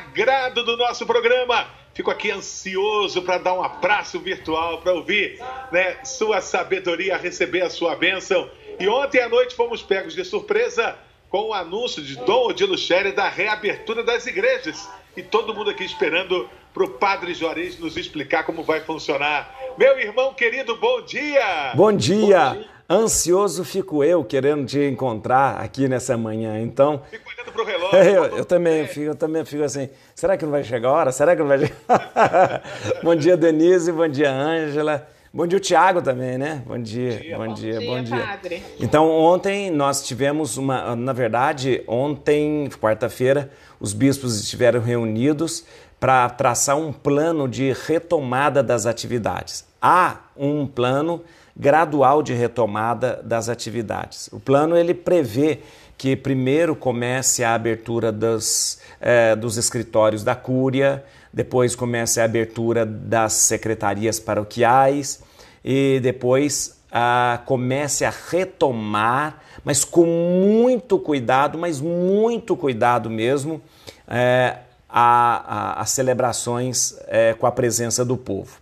agrado do nosso programa. Fico aqui ansioso para dar um abraço virtual, para ouvir né, sua sabedoria, receber a sua bênção. E ontem à noite fomos pegos de surpresa com o anúncio de Dom Odilo Scherer da reabertura das igrejas. E todo mundo aqui esperando para o Padre Juarez nos explicar como vai funcionar. Meu irmão querido, bom dia! Bom dia! Bom dia. Ansioso fico eu querendo te encontrar aqui nessa manhã, então. Fico olhando pro relógio. Eu, eu também, fico, eu também fico assim. Será que não vai chegar a hora? Será que não vai chegar? bom dia, Denise. Bom dia, Ângela. Bom dia, Tiago também, né? Bom dia, bom dia, bom, bom dia. Bom dia. Então, ontem nós tivemos uma. Na verdade, ontem, quarta-feira, os bispos estiveram reunidos para traçar um plano de retomada das atividades. Há um plano gradual de retomada das atividades. O plano ele prevê que primeiro comece a abertura dos eh, escritórios da Cúria, depois comece a abertura das secretarias paroquiais e depois ah, comece a retomar, mas com muito cuidado, mas muito cuidado mesmo, eh, as celebrações eh, com a presença do povo.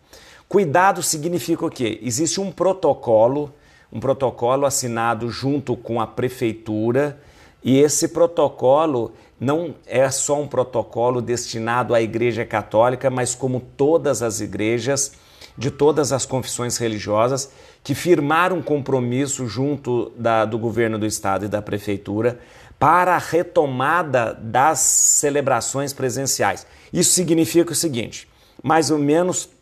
Cuidado significa o quê? Existe um protocolo, um protocolo assinado junto com a prefeitura, e esse protocolo não é só um protocolo destinado à Igreja Católica, mas como todas as igrejas de todas as confissões religiosas que firmaram um compromisso junto da, do governo do estado e da prefeitura para a retomada das celebrações presenciais. Isso significa o seguinte: mais ou menos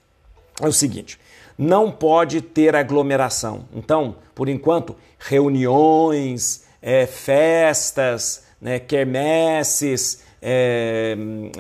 é o seguinte: não pode ter aglomeração. Então, por enquanto, reuniões, é, festas, né, quermesses, é,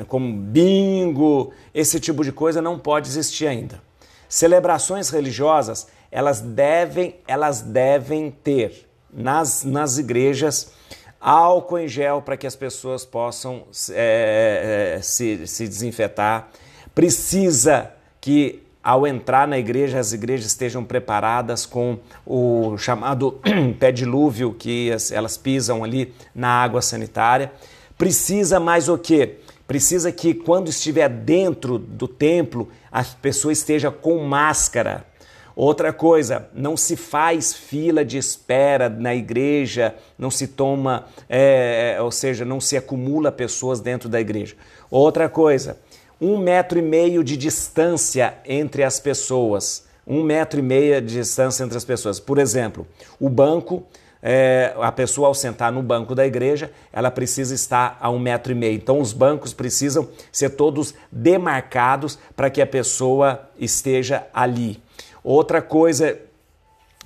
como bingo, esse tipo de coisa não pode existir ainda. Celebrações religiosas, elas devem, elas devem ter nas, nas igrejas álcool em gel para que as pessoas possam é, é se, se desinfetar. Precisa que ao entrar na igreja, as igrejas estejam preparadas com o chamado pé dilúvio, que elas pisam ali na água sanitária. Precisa mais o quê? Precisa que quando estiver dentro do templo, a pessoa esteja com máscara. Outra coisa, não se faz fila de espera na igreja, não se toma, é, é ou seja, não se acumula pessoas dentro da igreja. Outra coisa, um metro e meio de distância entre as pessoas. Um metro e meio de distância entre as pessoas. Por exemplo, o banco, é, a pessoa ao sentar no banco da igreja, ela precisa estar a um metro e meio. Então, os bancos precisam ser todos demarcados para que a pessoa esteja ali. Outra coisa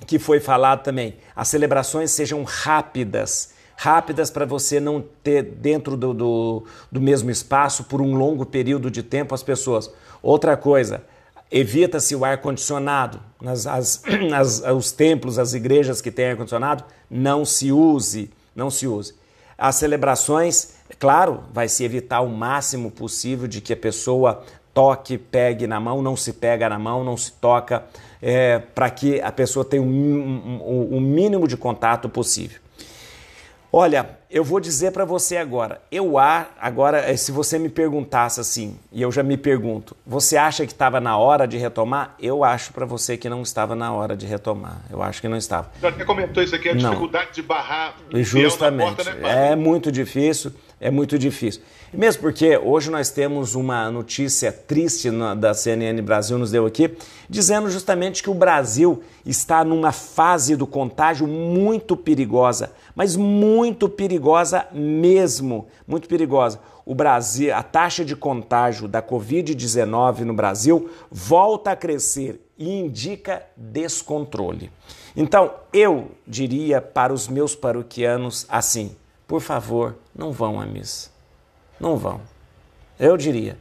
que foi falado também, as celebrações sejam rápidas rápidas para você não ter dentro do, do, do mesmo espaço por um longo período de tempo as pessoas. Outra coisa, evita-se o ar-condicionado. os templos, as igrejas que têm ar-condicionado, não se use, não se use. As celebrações, é claro, vai se evitar o máximo possível de que a pessoa toque, pegue na mão, não se pega na mão, não se toca, é, para que a pessoa tenha o um, um, um mínimo de contato possível. Olha, eu vou dizer para você agora. Eu a agora, eh, se você me perguntasse assim, e eu já me pergunto, você acha que estava na hora de retomar? Eu acho para você que não estava na hora de retomar. Eu acho que não estava. Você até comentou isso aqui, a não. dificuldade de barrar. Justamente. Porta, né, é muito difícil. É muito difícil. Mesmo porque hoje nós temos uma notícia triste na, da CNN Brasil nos deu aqui, dizendo justamente que o Brasil está numa fase do contágio muito perigosa mas muito perigosa mesmo, muito perigosa. O Brasil, a taxa de contágio da COVID-19 no Brasil volta a crescer e indica descontrole. Então, eu diria para os meus paroquianos assim: por favor, não vão à missa. Não vão. Eu diria.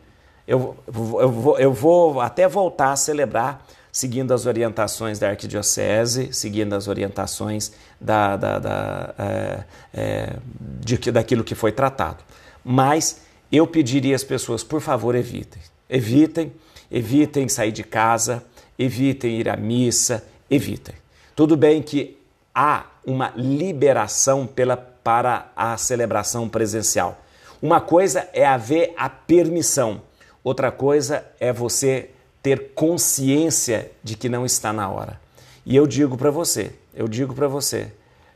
Eu, eu, eu, vou, eu vou até voltar a celebrar seguindo as orientações da arquidiocese, seguindo as orientações da, da, da é, é, de, daquilo que foi tratado. Mas eu pediria às pessoas, por favor, evitem. Evitem, evitem sair de casa, evitem ir à missa, evitem. Tudo bem que há uma liberação pela, para a celebração presencial. Uma coisa é haver a permissão, outra coisa é você ter consciência de que não está na hora. E eu digo para você, eu digo para você,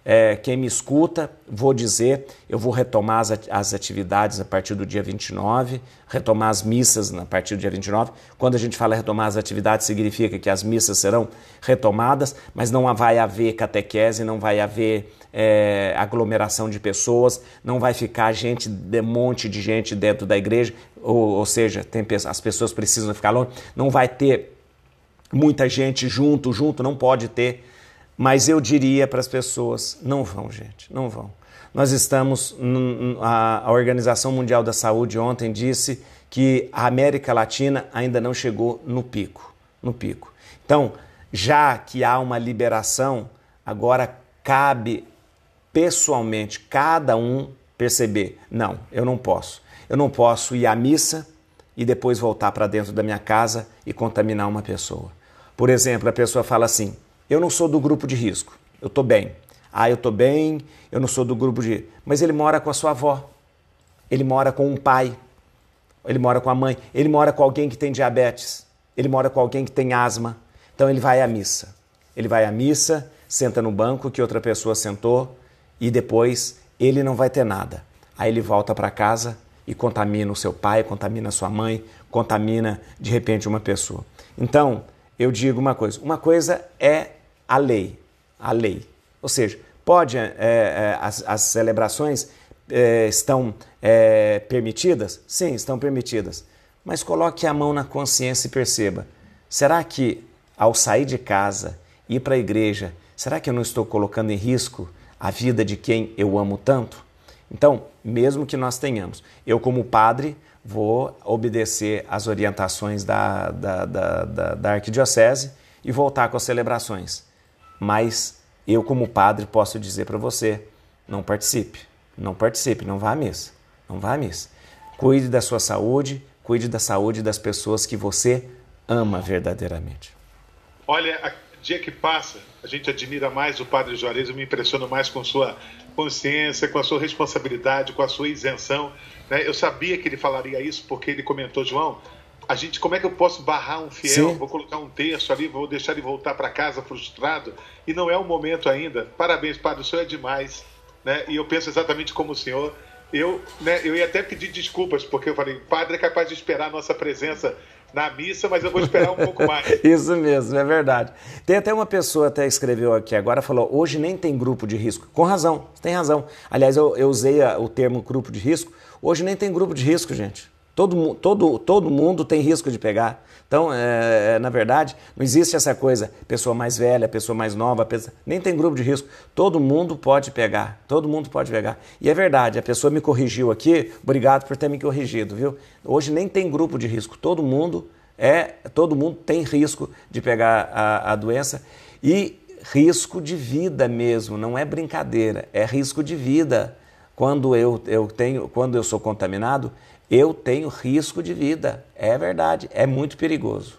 é, quem me escuta, vou dizer, eu vou retomar as, atividades a partir do dia 29, retomar as missas a partir do dia 29. Quando a gente fala retomar as atividades, significa que as missas serão retomadas, mas não vai haver catequese, não vai haver é, aglomeração de pessoas, não vai ficar gente, de monte de gente dentro da igreja, ou, ou seja, tem, as pessoas precisam ficar longe, não vai ter muita gente junto, junto, não pode ter. Mas eu diria para as pessoas: não vão, gente, não vão. Nós estamos. A Organização Mundial da Saúde ontem disse que a América Latina ainda não chegou no pico. No pico. Então, já que há uma liberação, agora cabe pessoalmente, cada um perceber: não, eu não posso. Eu não posso ir à missa e depois voltar para dentro da minha casa e contaminar uma pessoa. Por exemplo, a pessoa fala assim: eu não sou do grupo de risco, eu estou bem. Ah, eu estou bem, eu não sou do grupo de. Mas ele mora com a sua avó, ele mora com um pai, ele mora com a mãe, ele mora com alguém que tem diabetes, ele mora com alguém que tem asma. Então ele vai à missa. Ele vai à missa, senta no banco que outra pessoa sentou, e depois ele não vai ter nada. Aí ele volta para casa e contamina o seu pai, contamina a sua mãe, contamina de repente uma pessoa. Então, eu digo uma coisa: uma coisa é a lei, a lei. Ou seja, pode é, é, as, as, celebrações é, estão permitidas? Sim, estão permitidas. Mas coloque a mão na consciência e perceba: será que ao sair de casa, ir para a igreja, será que eu não estou colocando em risco a vida de quem eu amo tanto? Então, mesmo que nós tenhamos, eu, como padre, vou obedecer às orientações da, da, da, da, da arquidiocese e voltar com as celebrações. Mas eu, como padre, posso dizer para você: não participe, não participe, não vá à missa, não vá à missa. Cuide da sua saúde, cuide da saúde das pessoas que você ama verdadeiramente. Olha, dia que passa, a gente admira mais o padre Juarez, eu me impressiono mais com sua consciência, com a sua responsabilidade, com a sua isenção. Né? Eu sabia que ele falaria isso porque ele comentou, João, a gente, como é que eu posso barrar um fiel? Sim. Vou colocar um terço ali, vou deixar ele voltar para casa frustrado. E não é o momento ainda. Parabéns, padre, o senhor é demais. Né? E eu penso exatamente como o senhor. Eu, né, eu ia até pedir desculpas, porque eu falei, padre é capaz de esperar a nossa presença na missa, mas eu vou esperar um pouco mais. Isso mesmo, é verdade. Tem até uma pessoa até escreveu aqui agora, falou, hoje nem tem grupo de risco. Com razão, tem razão. Aliás, eu, eu usei a, o termo grupo de risco. Hoje nem tem grupo de risco, gente. Todo, todo, todo mundo tem risco de pegar. Então, é, é, na verdade, não existe essa coisa, pessoa mais velha, pessoa mais nova, pessoa... nem tem grupo de risco. Todo mundo pode pegar, todo mundo pode pegar. E é verdade, a pessoa me corrigiu aqui, obrigado por ter me corrigido, viu? Hoje nem tem grupo de risco, todo mundo é, todo mundo tem risco de pegar a, a doença e risco de vida mesmo, não é brincadeira, é risco de vida. Quando eu, eu tenho, quando eu sou contaminado, eu tenho risco de vida. É verdade, é muito perigoso.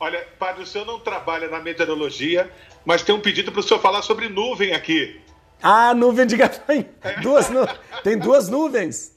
Olha, padre, o senhor não trabalha na meteorologia, mas tem um pedido para o senhor falar sobre nuvem aqui. Ah, nuvem de gafanhoto. É. nu... Tem duas nuvens.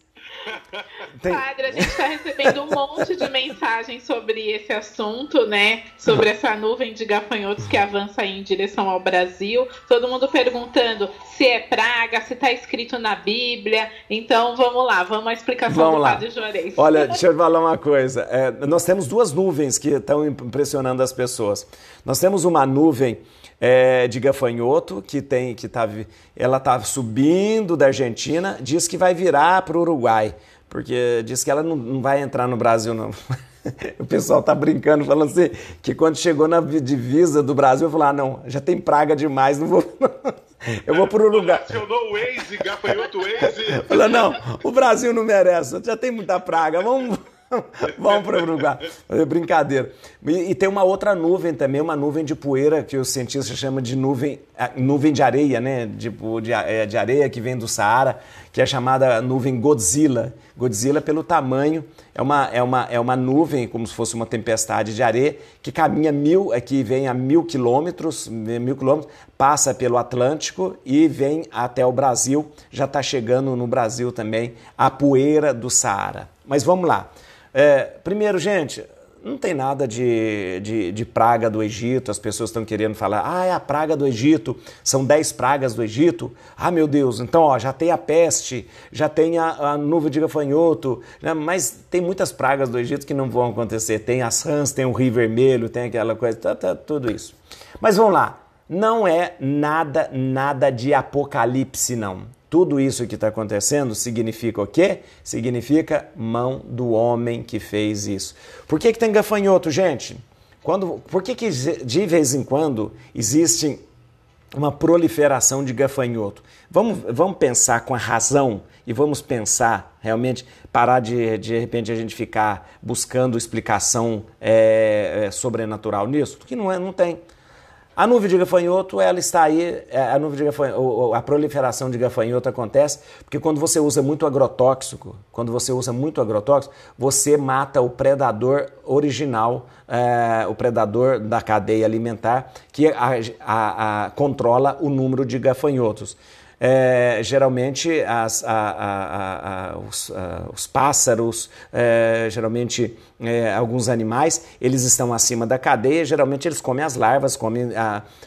Tem... Padre, a gente está recebendo um monte de mensagens sobre esse assunto, né? Sobre essa nuvem de gafanhotos que avança em direção ao Brasil. Todo mundo perguntando se é praga, se está escrito na Bíblia. Então vamos lá, vamos à explicação vamos do lá. Padre Juarez. Olha, deixa eu falar uma coisa. É, nós temos duas nuvens que estão impressionando as pessoas. Nós temos uma nuvem é, de gafanhoto que tem que tá, ela está subindo da Argentina, diz que vai virar para o Uruguai, porque diz que ela não, não vai entrar no Brasil não. O pessoal tá brincando, falando assim, que quando chegou na divisa do Brasil, eu falei, ah, não, já tem praga demais, não vou... Eu vou pro lugar... Acionou o Waze, gafanhoto Waze. Falou, não, o Brasil não merece, já tem muita praga, vamos... Vamos para o Uruguai. É brincadeira. E, e, tem uma outra nuvem também, uma nuvem de poeira que os cientistas chamam de nuvem, nuvem de areia, né? Tipo, de, é, de areia que vem do Saara, que é chamada nuvem Godzilla. Godzilla, pelo tamanho, é uma, é uma, é uma nuvem, como se fosse uma tempestade de areia, que caminha mil, é, que vem a mil quilômetros, mil quilômetros, passa pelo Atlântico e vem até o Brasil. Já está chegando no Brasil também a poeira do Saara. Mas vamos lá. É, primeiro, gente, não tem nada de, de, de, praga do Egito, as pessoas estão querendo falar, ah, é a praga do Egito, são dez pragas do Egito. Ah, meu Deus, então ó, já tem a peste, já tem a, a nuvem de gafanhoto, né? mas tem muitas pragas do Egito que não vão acontecer. Tem as rãs, tem o rio vermelho, tem aquela coisa, tá, tá, tudo isso. Mas vamos lá, não é nada, nada de apocalipse, não. Tudo isso que está acontecendo significa o quê? Significa mão do homem que fez isso. Por que, que tem gafanhoto, gente? Quando, por que, que de vez em quando existe uma proliferação de gafanhoto. Vamos, vamos pensar com a razão e vamos pensar realmente, parar de de repente a gente ficar buscando explicação é, é, sobrenatural nisso, que não, é, não tem. A nuvem de gafanhoto, ela está aí, é, a nuvem de gafanhoto, a proliferação de gafanhoto acontece porque quando você usa muito agrotóxico, quando você usa muito agrotóxico, você mata o predador original, é, o predador da cadeia alimentar que a, a, a, controla o número de gafanhotos é, geralmente as, a, a, a, os, os, pássaros, é, geralmente é, alguns animais, eles estão acima da cadeia, geralmente eles comem as larvas, comem,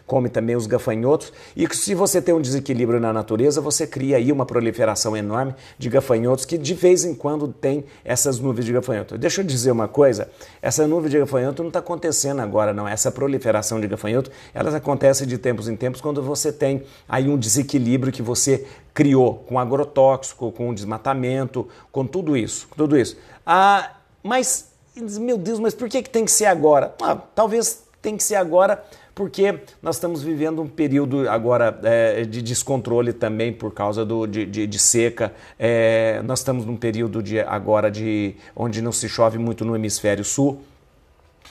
comem também os gafanhotos. E se você tem um desequilíbrio na natureza, você cria aí uma proliferação enorme de gafanhotos que de vez em quando tem essas nuvens de gafanhoto. Deixa eu dizer uma coisa, essa nuvem de gafanhoto não está acontecendo agora não, essa proliferação de gafanhoto, elas acontece de tempos em tempos quando você tem aí um desequilíbrio que você criou com agrotóxico, com desmatamento, com tudo isso, com tudo isso. Ah, mas meu Deus, mas por que, que tem que ser agora? Ah, talvez tem que ser agora porque nós estamos vivendo um período agora é, de descontrole também por causa do, de, de, de seca. É, nós estamos num período de agora de onde não se chove muito no hemisfério sul.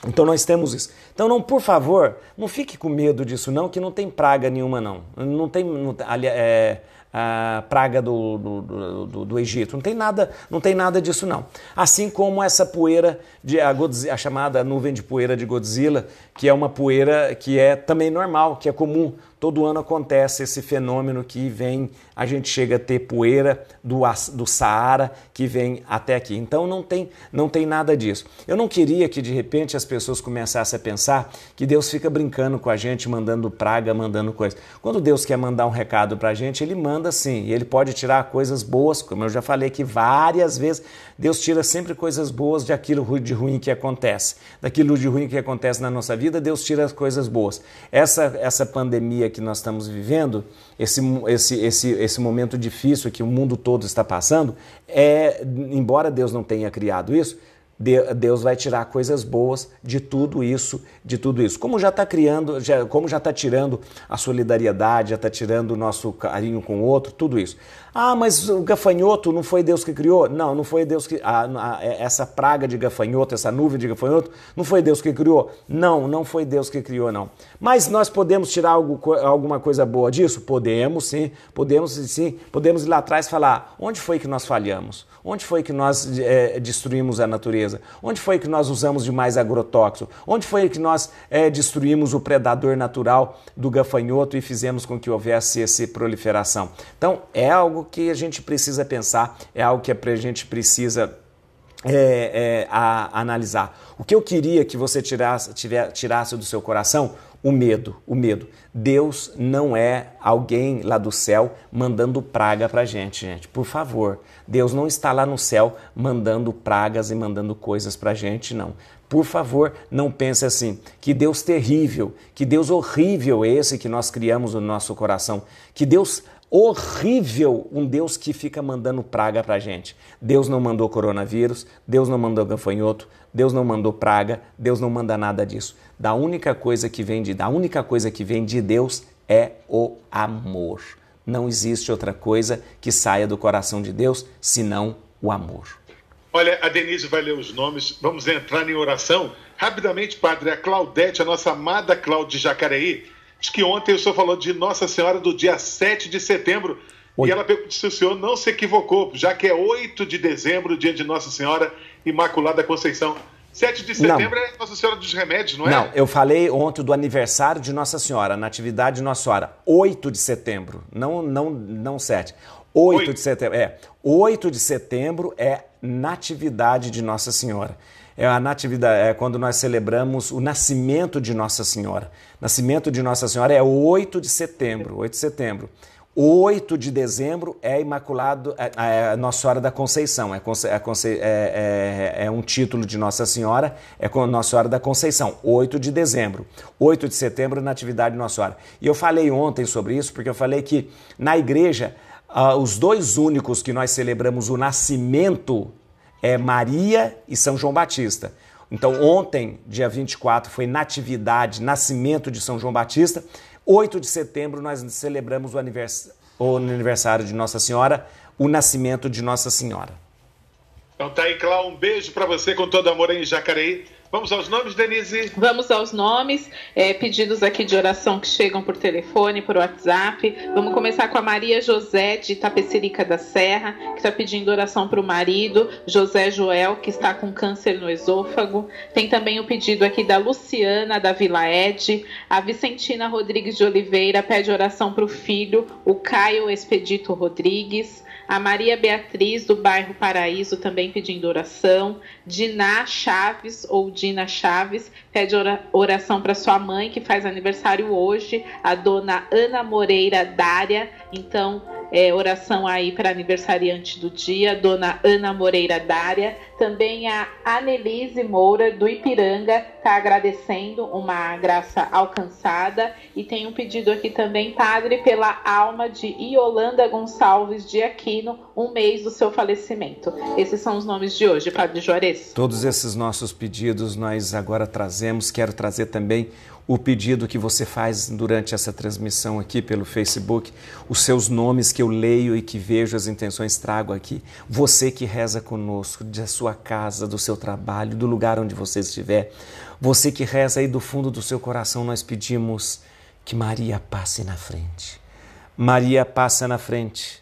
Então nós temos isso. Então não, por favor, não fique com medo disso não, que não tem praga nenhuma não. Não tem, não, é, a praga do do, do, do, Egito. Não tem nada, não tem nada disso não. Assim como essa poeira de a, Godzilla, a chamada nuvem de poeira de Godzilla, que é uma poeira que é também normal, que é comum. Todo ano acontece esse fenômeno que vem a gente chega a ter poeira do, do Saara que vem até aqui. Então não tem, não tem nada disso. Eu não queria que de repente as pessoas começassem a pensar que Deus fica brincando com a gente, mandando praga, mandando coisa. Quando Deus quer mandar um recado para a gente, ele manda sim. E ele pode tirar coisas boas, como eu já falei aqui várias vezes. Deus tira sempre coisas boas daquilo de ruim que acontece. Daquilo de ruim que acontece na nossa vida, Deus tira as coisas boas. Essa, essa pandemia que nós estamos vivendo, esse, esse, esse, esse momento difícil que o mundo todo está passando, é, embora Deus não tenha criado isso, Deus vai tirar coisas boas de tudo isso, de tudo isso. Como já está criando, já, como já está tirando a solidariedade, já está tirando o nosso carinho com o outro, tudo isso. Ah, mas o gafanhoto não foi Deus que criou? Não, não foi Deus que. Ah, ah é, essa praga de gafanhoto, essa nuvem de gafanhoto, não foi Deus que criou? Não, não foi Deus que criou, não. Mas nós podemos tirar algo, alguma coisa boa disso? Podemos, sim. Podemos, sim. Podemos ir lá atrás e falar: onde foi que nós falhamos? Onde foi que nós é, destruímos a natureza? Onde foi que nós usamos demais agrotóxico? Onde foi que nós é, destruímos o predador natural do gafanhoto e fizemos com que houvesse essa proliferação? Então, é algo que a gente precisa pensar, é algo que a gente precisa é, é, a analisar. O que eu queria que você tirasse, tiver, tirasse do seu coração? O medo, o medo. Deus não é alguém lá do céu mandando praga pra gente, gente. Por favor, Deus não está lá no céu mandando pragas e mandando coisas pra gente, não. Por favor, não pense assim. Que Deus terrível, que Deus horrível é esse que nós criamos no nosso coração. Que Deus horrível um Deus que fica mandando praga pra gente. Deus não mandou coronavírus, Deus não mandou gafanhoto, Deus não mandou praga, Deus não manda nada disso. Da única coisa que vem de, da única coisa que vem de Deus é o amor. Não existe outra coisa que saia do coração de Deus senão o amor. Olha, a Denise vai ler os nomes. Vamos entrar em oração. Rapidamente, padre, a Claudete, a nossa amada Claudia Jacareí, Acho que ontem o senhor falou de Nossa Senhora do dia 7 de setembro. Oi. E ela perguntou se o senhor não se equivocou, já que é 8 de dezembro, dia de Nossa Senhora Imaculada Conceição. 7 de setembro não. é Nossa Senhora dos Remédios, não é? Não, eu falei ontem do aniversário de Nossa Senhora, Natividade de Nossa Senhora. 8 de setembro, não, não, não 7. 8, 8 de setembro, é. 8 de setembro é Natividade de Nossa Senhora é a natividade, é quando nós celebramos o nascimento de Nossa Senhora. Nascimento de Nossa Senhora é 8 de setembro, 8 de setembro. 8 de dezembro é Imaculado, é, é, é Nossa Senhora da Conceição, é é, é, é, é, um título de Nossa Senhora, é Nossa Senhora da Conceição, 8 de dezembro. 8 de setembro, Natividade de Nossa Senhora. E eu falei ontem sobre isso, porque eu falei que na igreja, ah, os dois únicos que nós celebramos o nascimento é Maria e São João Batista. Então, ontem, dia 24, foi Natividade, nascimento de São João Batista. 8 de setembro, nós celebramos o aniversário, o aniversário de Nossa Senhora, o nascimento de Nossa Senhora. Então tá aí, Clau, um beijo para você com todo amor em Jacareí. Vamos aos nomes, Denise? Vamos aos nomes, é, pedidos aqui de oração que chegam por telefone, por WhatsApp. Vamos começar com a Maria José de Tapecerica da Serra, que está pedindo oração para o marido, José Joel, que está com câncer no esôfago. Tem também o pedido aqui da Luciana da Vila Ed. A Vicentina Rodrigues de Oliveira pede oração para o filho, o Caio Expedito Rodrigues a Maria Beatriz, do bairro Paraíso, também pedindo oração. Diná Chaves, ou Dina Chaves, pede oração para sua mãe, que faz aniversário hoje, a dona Ana Moreira Dária. Então, é, oração aí para aniversariante do dia, dona Ana Moreira Dária, também a Anelise Moura do Ipiranga está agradecendo uma graça alcançada e tem um pedido aqui também, padre, pela alma de Iolanda Gonçalves de Aquino, um mês do seu falecimento. Esses são os nomes de hoje, padre Juarez. Todos esses nossos pedidos nós agora trazemos, quero trazer também o pedido que você faz durante essa transmissão aqui pelo Facebook, os seus nomes que eu leio e que vejo as intenções trago aqui. Você que reza conosco, da sua casa, do seu trabalho, do lugar onde você estiver. Você que reza aí do fundo do seu coração, nós pedimos que Maria passe na frente. Maria passa na frente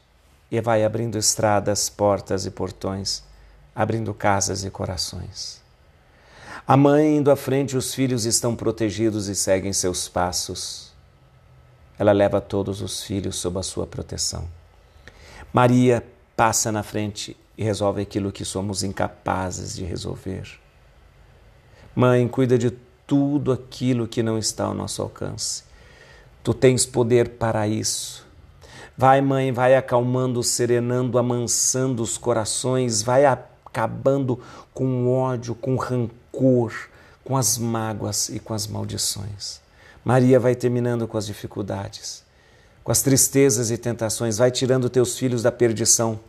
e vai abrindo estradas, portas e portões, abrindo casas e corações. A mãe indo à frente, os filhos estão protegidos e seguem seus passos. Ela leva todos os filhos sob a sua proteção. Maria passa na frente e resolve aquilo que somos incapazes de resolver. Mãe, cuida de tudo aquilo que não está ao nosso alcance. Tu tens poder para isso. Vai, mãe, vai acalmando, serenando, amansando os corações, vai acabando com ódio, com rancor com as mágoas e com as maldições. Maria vai terminando com as dificuldades, com as tristezas e tentações, vai tirando teus filhos da perdição.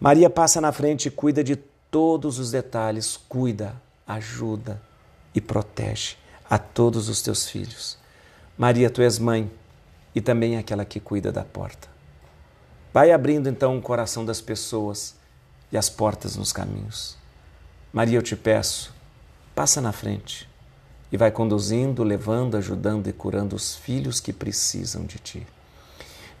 Maria passa na frente e cuida de todos os detalhes, cuida, ajuda e protege a todos os teus filhos. Maria, tu és mãe e também aquela que cuida da porta. Vai abrindo então o coração das pessoas e as portas nos caminhos. Maria, eu te peço, passa na frente e vai conduzindo, levando, ajudando e curando os filhos que precisam de ti.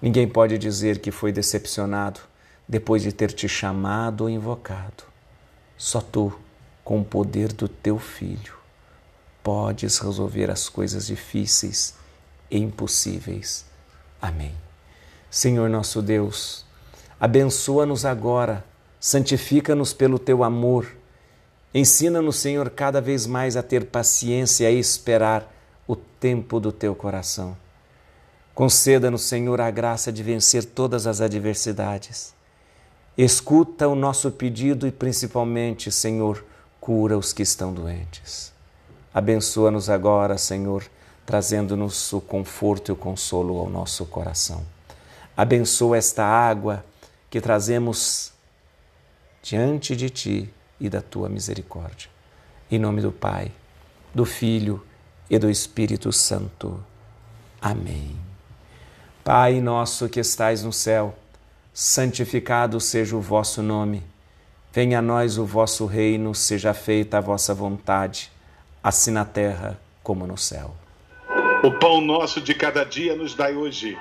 Ninguém pode dizer que foi decepcionado depois de ter te chamado ou invocado. Só tu, com o poder do teu filho, podes resolver as coisas difíceis e impossíveis. Amém. Senhor nosso Deus, abençoa-nos agora, santifica-nos pelo teu amor Ensina-nos, Senhor, cada vez mais a ter paciência e esperar o tempo do teu coração. Conceda-nos, Senhor, a graça de vencer todas as adversidades. Escuta o nosso pedido e, principalmente, Senhor, cura os que estão doentes. Abençoa-nos agora, Senhor, trazendo-nos o conforto e o consolo ao nosso coração. Abençoa esta água que trazemos diante de Ti e da tua misericórdia. Em nome do Pai, do Filho e do Espírito Santo. Amém. Pai nosso que estais no céu, santificado seja o vosso nome. Venha a nós o vosso reino, seja feita a vossa vontade, assim na terra como no céu. O pão nosso de cada dia nos dai hoje.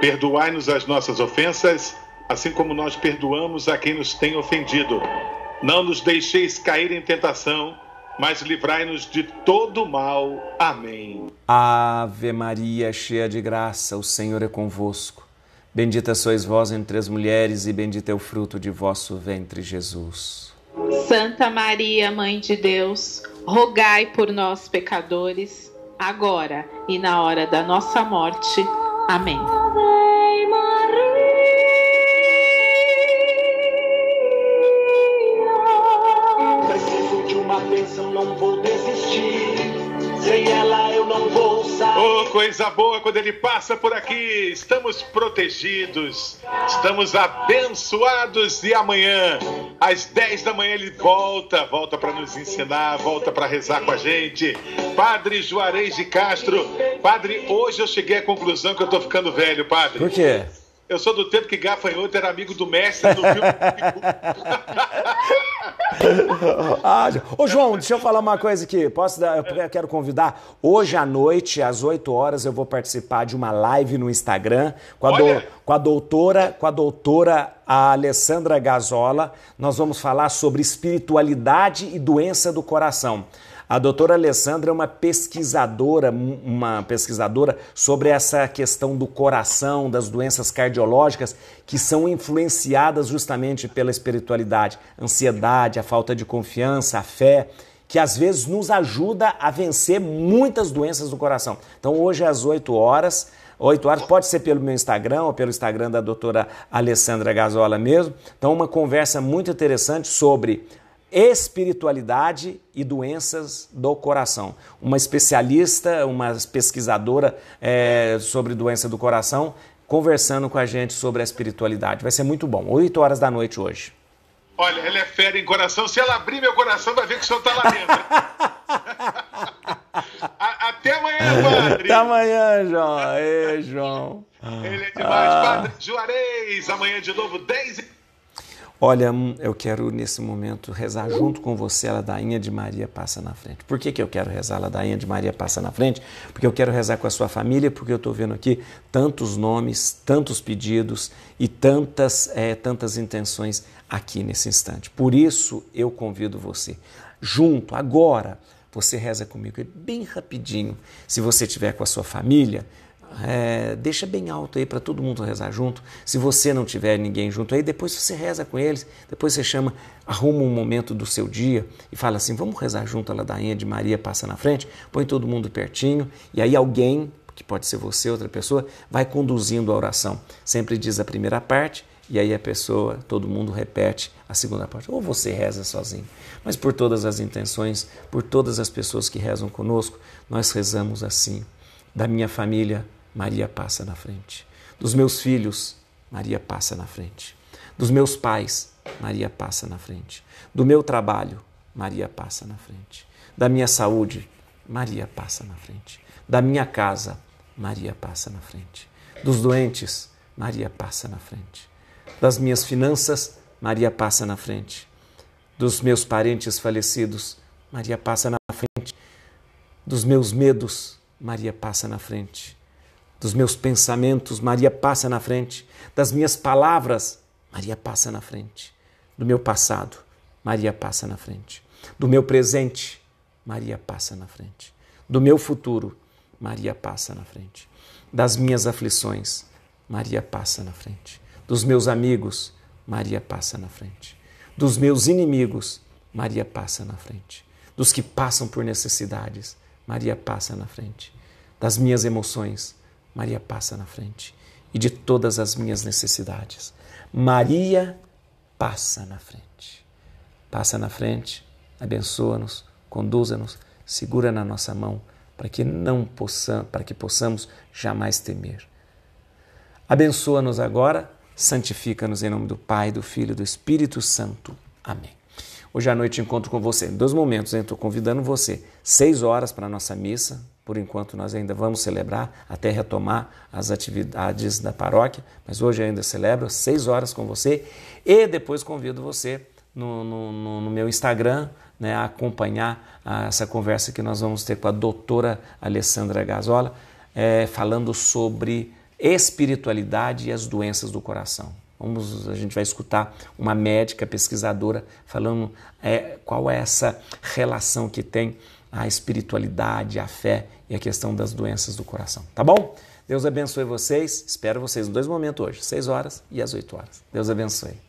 Perdoai-nos as nossas ofensas, assim como nós perdoamos a quem nos tem ofendido não nos deixeis cair em tentação, mas livrai-nos de todo mal. Amém. Ave Maria, cheia de graça, o Senhor é convosco. Bendita sois vós entre as mulheres, e bendito é o fruto de vosso ventre, Jesus. Santa Maria, Mãe de Deus, rogai por nós, pecadores, agora e na hora da nossa morte. Amém. eu não vou desistir. Sem ela eu não vou sair. Oh, coisa boa quando ele passa por aqui. Estamos protegidos, estamos abençoados. E amanhã, às 10 da manhã, ele volta volta para nos ensinar, volta para rezar com a gente. Padre Juarez de Castro, padre, hoje eu cheguei à conclusão que eu estou ficando velho, padre. Por quê? Eu sou do tempo que Gafanhoto era amigo do mestre do filme. ah, ô João, deixa eu falar uma coisa aqui. Posso dar, eu quero convidar. Hoje à noite, às 8 horas, eu vou participar de uma live no Instagram com a, do, com a doutora, com a doutora a Alessandra Gazola. Nós vamos falar sobre espiritualidade e doença do coração. A doutora Alessandra é uma pesquisadora, uma pesquisadora sobre essa questão do coração, das doenças cardiológicas que são influenciadas justamente pela espiritualidade, ansiedade, a falta de confiança, a fé que às vezes nos ajuda a vencer muitas doenças do coração. Então hoje às 8 horas, 8 horas, pode ser pelo meu Instagram ou pelo Instagram da doutora Alessandra Gazola mesmo. Então uma conversa muito interessante sobre espiritualidade e doenças do coração. Uma especialista, uma pesquisadora é, sobre doença do coração, conversando com a gente sobre a espiritualidade. Vai ser muito bom. 8 horas da noite hoje. Olha, ela é fera em coração. Se ela abrir meu coração, vai ver que o senhor está lá dentro. Até amanhã, padre. Até amanhã, João. Ei, João. Ele é demais, ah. padre Juarez. Amanhã de novo, 10 e Olha, hum, eu quero nesse momento rezar junto com você a ladainha de Maria Passa na Frente. Por que, que eu quero rezar a ladainha de Maria Passa na Frente? Porque eu quero rezar com a sua família, porque eu estou vendo aqui tantos nomes, tantos pedidos e tantas, é, tantas intenções aqui nesse instante. Por isso eu convido você, junto, agora, você reza comigo, é bem rapidinho. Se você estiver com a sua família, é, deixa bem alto aí para todo mundo rezar junto. Se você não tiver ninguém junto aí, depois você reza com eles, depois você chama, arruma um momento do seu dia e fala assim: vamos rezar junto a ladainha de Maria passa na frente, põe todo mundo pertinho, e aí alguém, que pode ser você, outra pessoa, vai conduzindo a oração. Sempre diz a primeira parte. E aí a pessoa, todo mundo repete a segunda parte. Ou você reza sozinho. Mas por todas as intenções, por todas as pessoas que rezam conosco, nós rezamos assim. Da minha família, Maria passa na frente. Dos meus filhos, Maria passa na frente. Dos meus pais, Maria passa na frente. Do meu trabalho, Maria passa na frente. Da minha saúde, Maria passa na frente. Da minha casa, Maria passa na frente. Dos doentes, Maria passa na frente. Das minhas finanças, Maria passa na frente. Dos meus parentes falecidos, Maria passa na frente. Dos meus medos, Maria passa na frente. Dos meus pensamentos, Maria passa na frente. Das minhas palavras, Maria passa na frente. Do meu passado, Maria passa na frente. Do meu presente, Maria passa na frente. Do meu futuro, Maria passa na frente. Das minhas aflições, Maria passa na frente. Dos meus amigos, Maria passa na frente. Dos meus inimigos, Maria passa na frente. Dos que passam por necessidades, Maria passa na frente. Das minhas emoções, Maria passa na frente e de todas as minhas necessidades. Maria passa na frente. Passa na frente, abençoa-nos, conduza-nos, segura na nossa mão para que não possamos, para que possamos jamais temer. Abençoa-nos agora, santifica-nos em nome do Pai, do Filho e do Espírito Santo. Amém. Hoje à noite encontro com você. Em dois momentos, estou convidando você, seis horas para a nossa missa, por enquanto, nós ainda vamos celebrar até retomar as atividades da paróquia, mas hoje ainda celebro seis horas com você e depois convido você no, no, no meu Instagram né, a acompanhar a, ah, essa conversa que nós vamos ter com a doutora Alessandra Gazola, é, falando sobre espiritualidade e as doenças do coração. Vamos, a gente vai escutar uma médica pesquisadora falando é, qual é essa relação que tem a espiritualidade, a fé e a questão das doenças do coração. Tá bom? Deus abençoe vocês. Espero vocês em dois momentos hoje, 6 horas e às 8 horas. Deus abençoe.